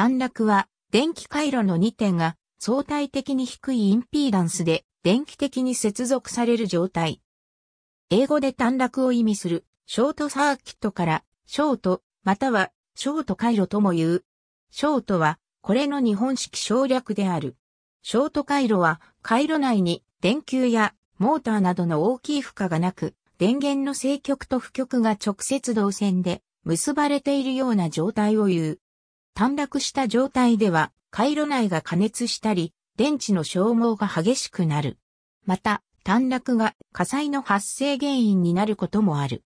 短絡は、電気回路の2点が相対的に低いインピーダンスで電気的に接続される状態。英語で短絡を意味するショートサーキットからショートまたはショート回路とも言う。ショートはこれの日本式省略である。ショート回路は回路内に電球やモーターなどの大きい負荷がなく電源の正極と負極が直接導線で結ばれているような状態を言う。短絡した状態では回路内が加熱したり、電池の消耗が激しくなる。また、短絡が火災の発生原因になることもある。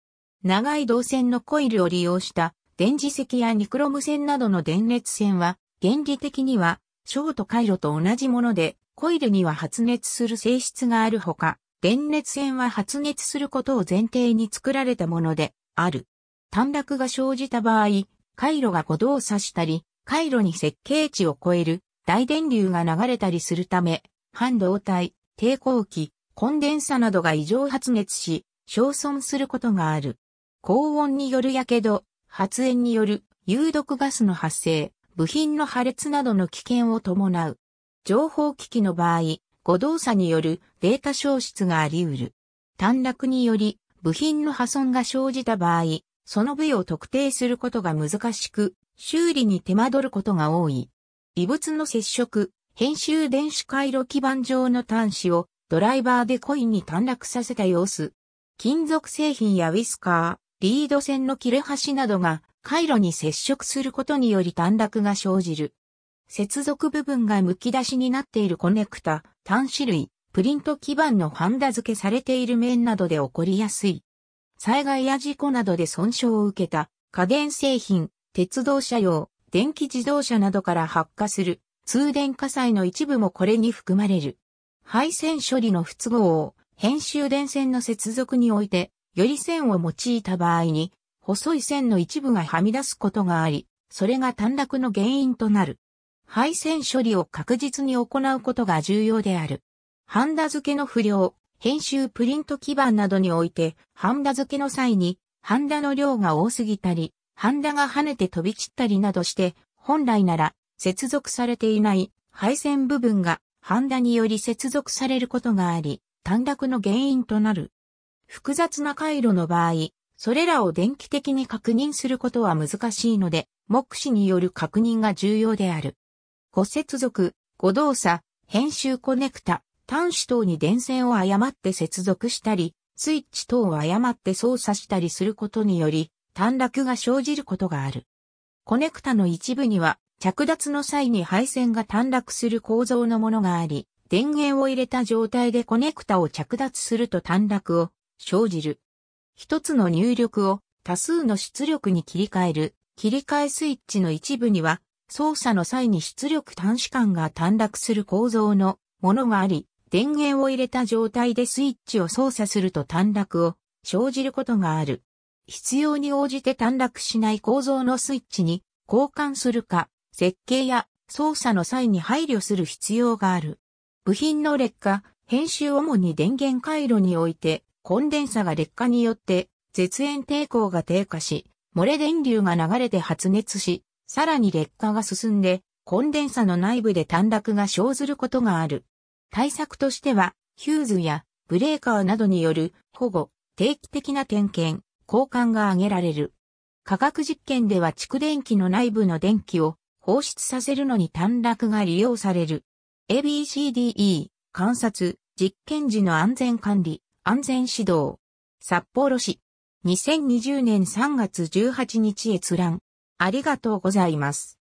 長い導線のコイルを利用した電磁石やニクロム線などの電熱線は原理的にはショート回路と同じものでコイルには発熱する性質があるほか電熱線は発熱することを前提に作られたものである。短絡が生じた場合回路が誤動作したり、回路に設計値を超える大電流が流れたりするため、半導体、抵抗器、コンデンサなどが異常発熱し、焼損することがある。高温による火傷、発煙による有毒ガスの発生、部品の破裂などの危険を伴う。情報機器の場合、誤動作によるデータ消失があり得る。短絡により部品の破損が生じた場合、その部位を特定することが難しく、修理に手間取ることが多い。異物の接触、編集電子回路基板上の端子をドライバーでコインに短絡させた様子。金属製品やウィスカー、リード線の切れ端などが回路に接触することにより短絡が生じる。接続部分が剥き出しになっているコネクタ、端子類、プリント基板のハンダ付けされている面などで起こりやすい。災害や事故などで損傷を受けた家電製品、鉄道車用、電気自動車などから発火する通電火災の一部もこれに含まれる。配線処理の不都合を編集電線の接続において、より線を用いた場合に、細い線の一部がはみ出すことがあり、それが短絡の原因となる。配線処理を確実に行うことが重要である。ハンダ付けの不良、編集プリント基板などにおいて、ハンダ付けの際に、ハンダの量が多すぎたり、ハンダが跳ねて飛び散ったりなどして、本来なら、接続されていない配線部分が、ハンダにより接続されることがあり、短絡の原因となる。複雑な回路の場合、それらを電気的に確認することは難しいので、目視による確認が重要である。5接続、5動作、編集コネクタ、端子等に電線を誤って接続したり、スイッチ等を誤って操作したりすることにより、短絡が生じることがある。コネクタの一部には、着脱の際に配線が短絡する構造のものがあり、電源を入れた状態でコネクタを着脱すると短絡を生じる。一つの入力を多数の出力に切り替える、切り替えスイッチの一部には、操作の際に出力端子間が短絡する構造のものがあり、電源を入れた状態でスイッチを操作すると短絡を生じることがある。必要に応じて短絡しない構造のスイッチに交換するか、設計や操作の際に配慮する必要がある。部品の劣化、編集主に電源回路において、コンデンサが劣化によって絶縁抵抗が低下し、漏れ電流が流れて発熱し、さらに劣化が進んで、コンデンサの内部で短絡が生ずることがある。対策としては、ヒューズやブレーカーなどによる保護、定期的な点検、交換が挙げられる。科学実験では蓄電器の内部の電気を放出させるのに短絡が利用される。ABCDE、観察、実験時の安全管理、安全指導。札幌市。2020年3月18日閲覧。ありがとうございます。